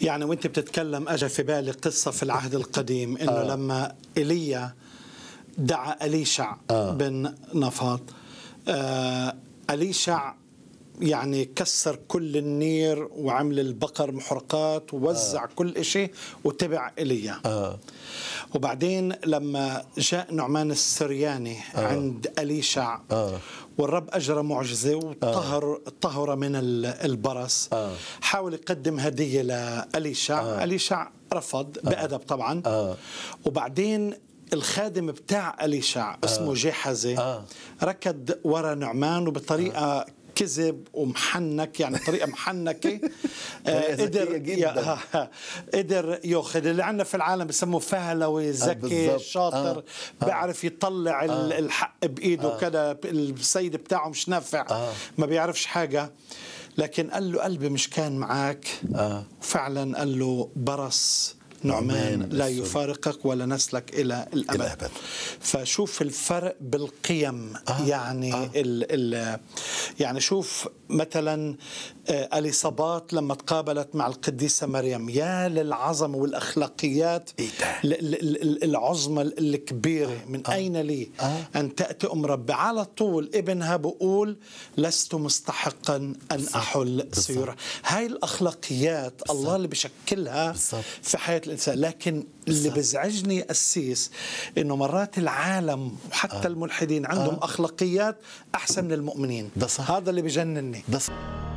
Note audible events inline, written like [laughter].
يعني وانت بتتكلم اجى في بالي قصه في العهد القديم انه آه. لما ايليا دعا اليشع آه. بن نفاط آه اليشع يعني كسر كل النير وعمل البقر محرقات ووزع آه. كل شيء وتبع إليا آه. وبعدين لما جاء نعمان السرياني آه. عند أليشع آه. والرب أجرى معجزة وطهر آه. طهر من البرص آه. حاول يقدم هدية لأليشع آه. أليشع رفض آه. بأدب طبعا آه. وبعدين الخادم بتاع أليشع اسمه آه. جيحزي آه. ركض ورا نعمان وبطريقة آه. كذب ومحنك يعني طريقه محنكه [laughs] آه، قدر [laughs] قدر ياخذ اللي عندنا في العالم بسموه فهلوي ذكي آه، شاطر آه،, آه. بيعرف يطلع آه. الحق بايده آه. كذا السيد بتاعه مش نافع آه. ما بيعرفش حاجه لكن قال له قلبي مش كان معك آه. فعلا قال له برص نعمان لا يفارقك ولا نسلك إلى الأبد, إلى الابد فشوف الفرق بالقيم آه. يعني آه. الـ الـ يعني شوف مثلا آه، اليصابات لما تقابلت مع القديسه مريم يا للعظمه والاخلاقيات إيه العظمى الكبيره من آه. اين لي آه. ان تاتي ام ربي على طول ابنها بقول لست مستحقا ان احل سيره هاي الاخلاقيات الله اللي بشكلها في حياه الانسان لكن اللي بزعجني السيس انه مرات العالم وحتى آه. الملحدين عندهم آه. اخلاقيات احسن من المؤمنين ده صح. هذا اللي بجنني ده صح.